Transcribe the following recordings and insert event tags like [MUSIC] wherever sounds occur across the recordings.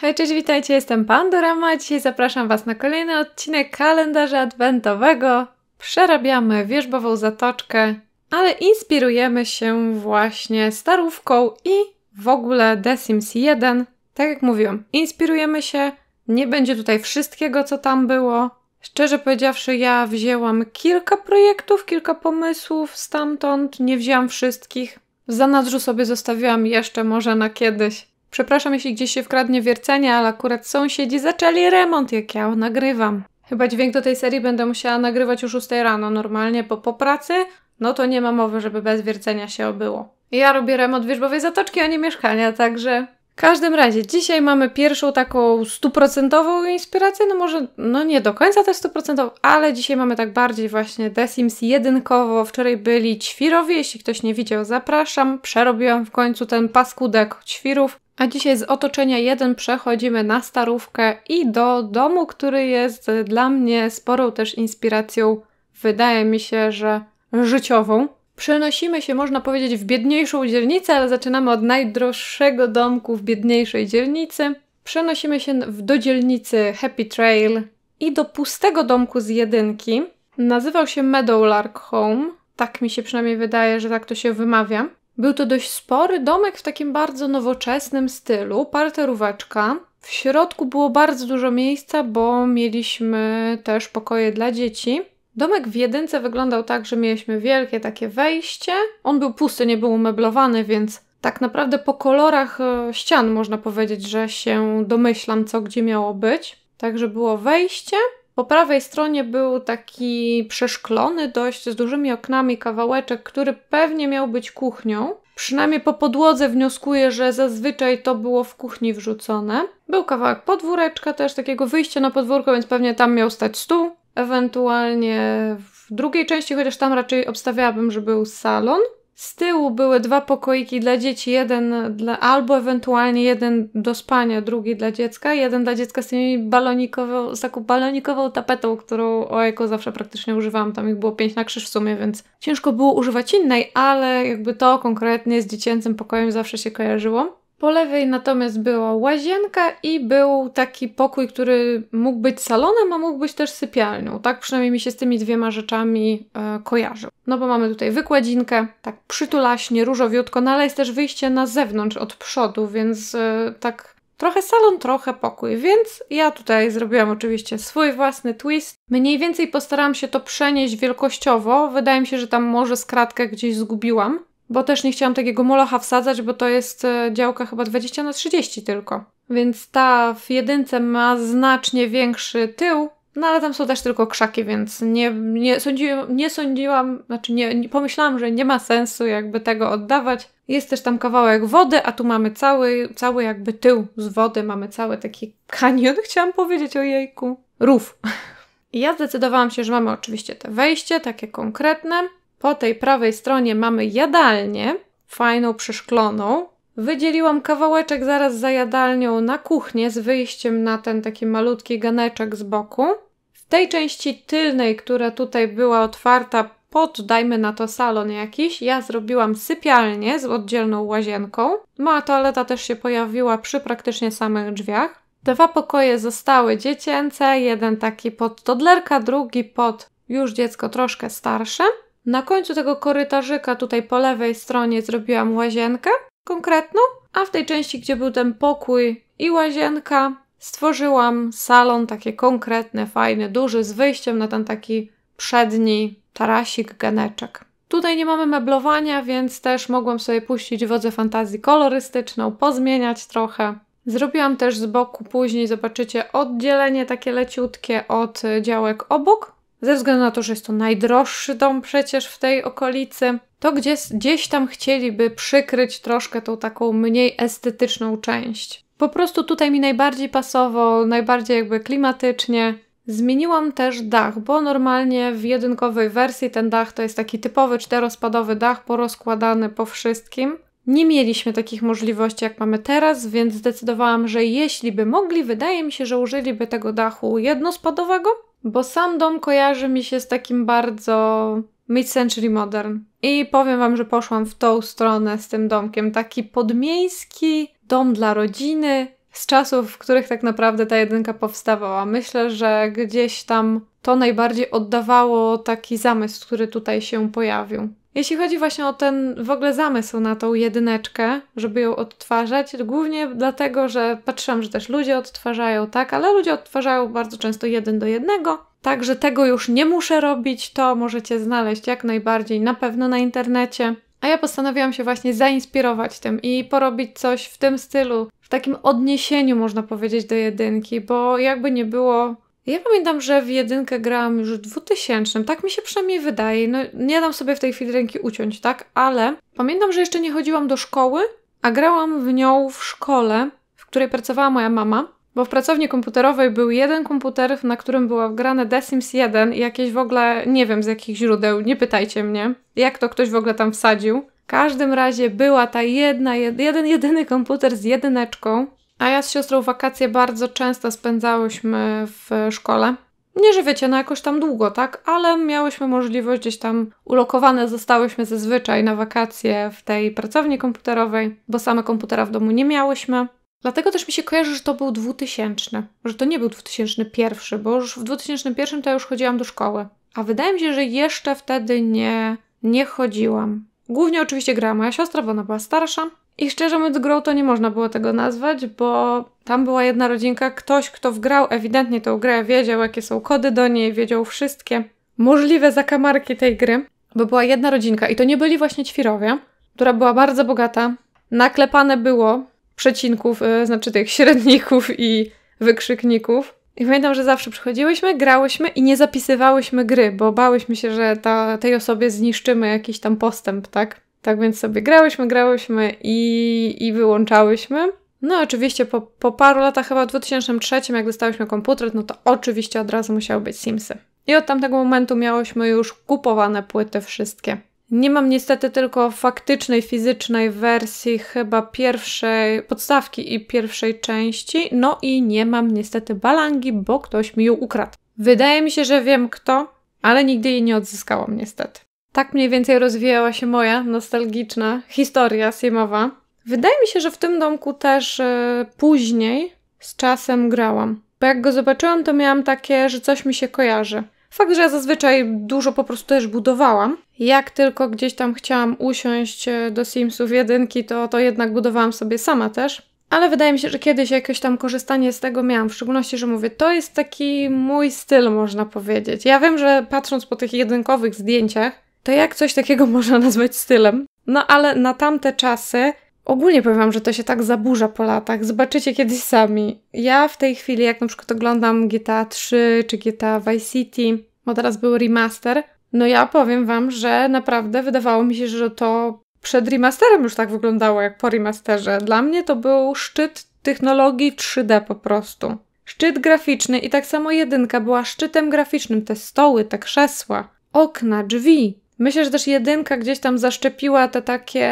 Hej, cześć, witajcie, jestem Pandorama. Dzisiaj zapraszam Was na kolejny odcinek kalendarza adwentowego. Przerabiamy wierzbową zatoczkę, ale inspirujemy się właśnie starówką i w ogóle The Sims 1. Tak jak mówiłam, inspirujemy się, nie będzie tutaj wszystkiego, co tam było. Szczerze powiedziawszy, ja wzięłam kilka projektów, kilka pomysłów stamtąd, nie wzięłam wszystkich. W zanadrzu sobie zostawiłam jeszcze może na kiedyś Przepraszam, jeśli gdzieś się wkradnie wiercenie, ale akurat sąsiedzi zaczęli remont, jak ja nagrywam. Chyba dźwięk do tej serii będę musiała nagrywać już 6 rano normalnie, bo po pracy, no to nie ma mowy, żeby bez wiercenia się obyło. Ja robię remont wierzbowej zatoczki, a nie mieszkania, także... W każdym razie, dzisiaj mamy pierwszą taką stuprocentową inspirację, no może, no nie do końca też stuprocentową, ale dzisiaj mamy tak bardziej właśnie The Sims jedynkowo. Wczoraj byli ćwirowie, jeśli ktoś nie widział, zapraszam. Przerobiłam w końcu ten paskudek ćwirów. A dzisiaj z otoczenia 1 przechodzimy na starówkę i do domu, który jest dla mnie sporą też inspiracją, wydaje mi się, że życiową. Przenosimy się, można powiedzieć, w biedniejszą dzielnicę, ale zaczynamy od najdroższego domku w biedniejszej dzielnicy. Przenosimy się do dzielnicy Happy Trail i do pustego domku z jedynki. Nazywał się Meadowlark Home. Tak mi się przynajmniej wydaje, że tak to się wymawia. Był to dość spory domek w takim bardzo nowoczesnym stylu, parteróweczka. W środku było bardzo dużo miejsca, bo mieliśmy też pokoje dla dzieci. Domek w jedynce wyglądał tak, że mieliśmy wielkie takie wejście. On był pusty, nie był umeblowany, więc tak naprawdę po kolorach e, ścian można powiedzieć, że się domyślam, co gdzie miało być. Także było wejście, po prawej stronie był taki przeszklony dość z dużymi oknami kawałeczek, który pewnie miał być kuchnią. Przynajmniej po podłodze wnioskuję, że zazwyczaj to było w kuchni wrzucone. Był kawałek podwóreczka też, takiego wyjścia na podwórko, więc pewnie tam miał stać stół. Ewentualnie w drugiej części, chociaż tam raczej obstawiałabym, że był salon. Z tyłu były dwa pokoiki dla dzieci, jeden dla, albo ewentualnie jeden do spania, drugi dla dziecka, jeden dla dziecka z tymi balonikową, z taką balonikową tapetą, którą o zawsze praktycznie używałam, tam ich było pięć na krzyż w sumie, więc ciężko było używać innej, ale jakby to konkretnie z dziecięcym pokojem zawsze się kojarzyło. Po lewej natomiast była łazienka i był taki pokój, który mógł być salonem, a mógł być też sypialnią. Tak przynajmniej mi się z tymi dwiema rzeczami e, kojarzył. No bo mamy tutaj wykładzinkę, tak przytulaśnie, różowiutko, no ale jest też wyjście na zewnątrz od przodu, więc e, tak trochę salon, trochę pokój. Więc ja tutaj zrobiłam oczywiście swój własny twist. Mniej więcej postarałam się to przenieść wielkościowo. Wydaje mi się, że tam może skratkę gdzieś zgubiłam bo też nie chciałam takiego molocha wsadzać, bo to jest e, działka chyba 20 na 30 tylko. Więc ta w jedynce ma znacznie większy tył, no ale tam są też tylko krzaki, więc nie, nie, sądziłam, nie sądziłam, znaczy nie, nie pomyślałam, że nie ma sensu jakby tego oddawać. Jest też tam kawałek wody, a tu mamy cały, cały jakby tył z wody, mamy cały taki kanion, [LAUGHS] chciałam powiedzieć o jejku. Rów. [LAUGHS] I ja zdecydowałam się, że mamy oczywiście te wejście, takie konkretne, po tej prawej stronie mamy jadalnię, fajną, przyszkloną. Wydzieliłam kawałeczek zaraz za jadalnią na kuchnię z wyjściem na ten taki malutki ganeczek z boku. W tej części tylnej, która tutaj była otwarta pod, dajmy na to salon jakiś, ja zrobiłam sypialnię z oddzielną łazienką. Moja no, toaleta też się pojawiła przy praktycznie samych drzwiach. Dwa pokoje zostały dziecięce, jeden taki pod toddlerka, drugi pod już dziecko troszkę starsze. Na końcu tego korytarzyka tutaj po lewej stronie zrobiłam łazienkę konkretną, a w tej części, gdzie był ten pokój i łazienka, stworzyłam salon takie konkretne, fajne, duży, z wyjściem na ten taki przedni tarasik, ganeczek. Tutaj nie mamy meblowania, więc też mogłam sobie puścić wodze fantazji kolorystyczną, pozmieniać trochę. Zrobiłam też z boku później, zobaczycie, oddzielenie takie leciutkie od działek obok, ze względu na to, że jest to najdroższy dom przecież w tej okolicy, to gdzieś tam chcieliby przykryć troszkę tą taką mniej estetyczną część. Po prostu tutaj mi najbardziej pasowo, najbardziej jakby klimatycznie. Zmieniłam też dach, bo normalnie w jedynkowej wersji ten dach to jest taki typowy czterospadowy dach porozkładany po wszystkim. Nie mieliśmy takich możliwości jak mamy teraz, więc zdecydowałam, że jeśli by mogli, wydaje mi się, że użyliby tego dachu jednospadowego, bo sam dom kojarzy mi się z takim bardzo mid-century modern. I powiem wam, że poszłam w tą stronę z tym domkiem. Taki podmiejski dom dla rodziny z czasów, w których tak naprawdę ta jedynka powstawała. Myślę, że gdzieś tam to najbardziej oddawało taki zamysł, który tutaj się pojawił. Jeśli chodzi właśnie o ten w ogóle zamysł na tą jedyneczkę, żeby ją odtwarzać, głównie dlatego, że patrzyłam, że też ludzie odtwarzają, tak, ale ludzie odtwarzają bardzo często jeden do jednego, także tego już nie muszę robić, to możecie znaleźć jak najbardziej na pewno na internecie. A ja postanowiłam się właśnie zainspirować tym i porobić coś w tym stylu, w takim odniesieniu można powiedzieć do jedynki, bo jakby nie było, ja pamiętam, że w jedynkę grałam już w 2000, tak mi się przynajmniej wydaje. No, nie dam sobie w tej chwili ręki uciąć, tak? Ale pamiętam, że jeszcze nie chodziłam do szkoły, a grałam w nią w szkole, w której pracowała moja mama, bo w pracowni komputerowej był jeden komputer, na którym była wgrane The Sims 1 i jakieś w ogóle, nie wiem z jakich źródeł, nie pytajcie mnie, jak to ktoś w ogóle tam wsadził. W każdym razie była ta jedna, jeden, jedyny komputer z jedyneczką, a ja z siostrą wakacje bardzo często spędzałyśmy w szkole. Nie, że wiecie, no jakoś tam długo, tak? Ale miałyśmy możliwość gdzieś tam ulokowane zostałyśmy zazwyczaj na wakacje w tej pracowni komputerowej, bo same komputera w domu nie miałyśmy. Dlatego też mi się kojarzy, że to był 2000, że to nie był 2001, bo już w 2001 to ja już chodziłam do szkoły. A wydaje mi się, że jeszcze wtedy nie, nie chodziłam. Głównie oczywiście grała moja siostra, bo ona była starsza, i szczerze mówiąc, grą to nie można było tego nazwać, bo tam była jedna rodzinka, ktoś, kto wgrał ewidentnie tą grę, wiedział, jakie są kody do niej, wiedział wszystkie możliwe zakamarki tej gry, bo była jedna rodzinka i to nie byli właśnie ćwirowie, która była bardzo bogata. Naklepane było przecinków, yy, znaczy tych [LAUGHS] średników i wykrzykników. I pamiętam, że zawsze przychodziłyśmy, grałyśmy i nie zapisywałyśmy gry, bo bałyśmy się, że ta, tej osobie zniszczymy jakiś tam postęp, tak? Tak więc sobie grałyśmy, grałyśmy i, i wyłączałyśmy. No oczywiście po, po paru latach, chyba w 2003, jak dostałyśmy komputer, no to oczywiście od razu musiały być Simsy. I od tamtego momentu miałyśmy już kupowane płyty wszystkie. Nie mam niestety tylko faktycznej, fizycznej wersji chyba pierwszej podstawki i pierwszej części. No i nie mam niestety balangi, bo ktoś mi ją ukradł. Wydaje mi się, że wiem kto, ale nigdy jej nie odzyskałam niestety. Tak mniej więcej rozwijała się moja nostalgiczna historia siemowa. Wydaje mi się, że w tym domku też y, później z czasem grałam. Bo jak go zobaczyłam, to miałam takie, że coś mi się kojarzy. Fakt, że ja zazwyczaj dużo po prostu też budowałam. Jak tylko gdzieś tam chciałam usiąść e, do Simsów jedynki, to, to jednak budowałam sobie sama też. Ale wydaje mi się, że kiedyś jakieś tam korzystanie z tego miałam, w szczególności, że mówię, to jest taki mój styl, można powiedzieć. Ja wiem, że patrząc po tych jedynkowych zdjęciach, to jak coś takiego [LAUGHS] można nazwać stylem? No ale na tamte czasy ogólnie powiem wam, że to się tak zaburza po latach. Zobaczycie kiedyś sami. Ja w tej chwili, jak na przykład oglądam GTA 3 czy GTA Vice City, bo teraz był remaster, no ja powiem wam, że naprawdę wydawało mi się, że to przed remasterem już tak wyglądało, jak po remasterze. Dla mnie to był szczyt technologii 3D po prostu. Szczyt graficzny i tak samo jedynka była szczytem graficznym. Te stoły, te krzesła, okna, drzwi, Myślę, że też jedynka gdzieś tam zaszczepiła te takie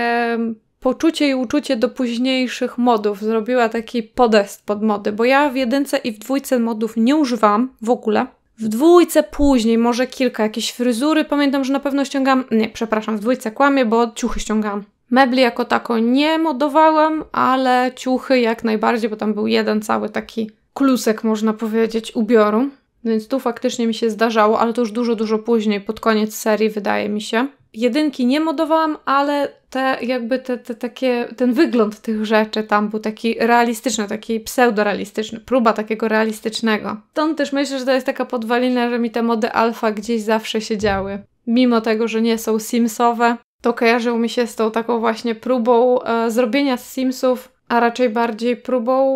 poczucie i uczucie do późniejszych modów. Zrobiła taki podest pod mody, bo ja w jedynce i w dwójce modów nie używam w ogóle. W dwójce później, może kilka, jakieś fryzury, pamiętam, że na pewno ściągam. Nie, przepraszam, w dwójce kłamie, bo ciuchy ściągam. Mebli jako tako nie modowałam, ale ciuchy jak najbardziej, bo tam był jeden cały taki klusek, można powiedzieć, ubioru. No więc tu faktycznie mi się zdarzało, ale to już dużo, dużo później, pod koniec serii, wydaje mi się. Jedynki nie modowałam, ale te jakby te, te, takie, ten wygląd tych rzeczy tam był taki realistyczny, taki pseudorealistyczny, próba takiego realistycznego. Stąd też myślę, że to jest taka podwalina, że mi te mody alfa gdzieś zawsze się działy. Mimo tego, że nie są simsowe, to kojarzył mi się z tą taką właśnie próbą e, zrobienia z simsów, a raczej bardziej próbą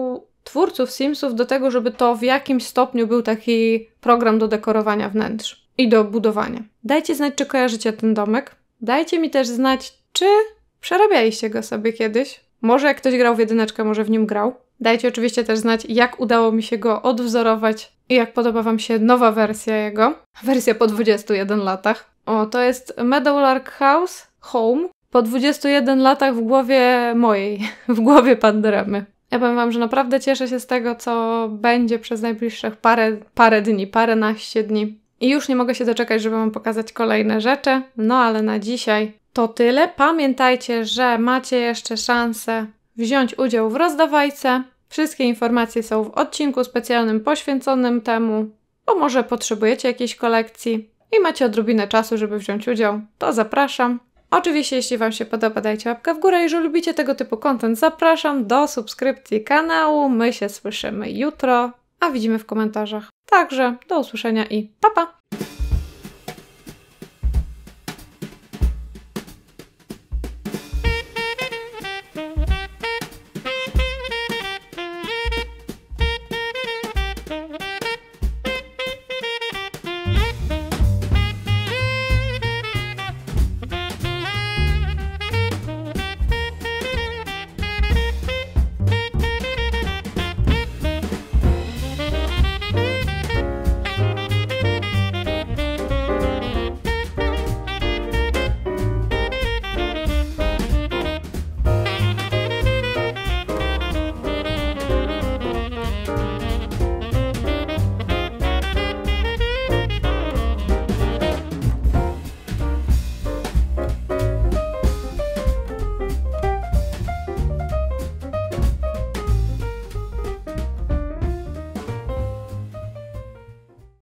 twórców Simsów do tego, żeby to w jakimś stopniu był taki program do dekorowania wnętrz i do budowania. Dajcie znać, czy kojarzycie ten domek. Dajcie mi też znać, czy przerabialiście go sobie kiedyś. Może jak ktoś grał w jedyneczkę, może w nim grał. Dajcie oczywiście też znać, jak udało mi się go odwzorować i jak podoba Wam się nowa wersja jego. Wersja po 21 latach. O, to jest Meadowlark House Home po 21 latach w głowie mojej, [LAUGHS] w głowie Panderemy. Ja powiem Wam, że naprawdę cieszę się z tego, co będzie przez najbliższych parę, parę dni, paręnaście dni. I już nie mogę się doczekać, żeby Wam pokazać kolejne rzeczy. No ale na dzisiaj to tyle. Pamiętajcie, że macie jeszcze szansę wziąć udział w rozdawajce. Wszystkie informacje są w odcinku specjalnym poświęconym temu, bo może potrzebujecie jakiejś kolekcji i macie odrobinę czasu, żeby wziąć udział. To zapraszam. Oczywiście, jeśli Wam się podoba, dajcie łapkę w górę. Jeżeli lubicie tego typu content, zapraszam do subskrypcji kanału. My się słyszymy jutro, a widzimy w komentarzach. Także do usłyszenia i pa pa!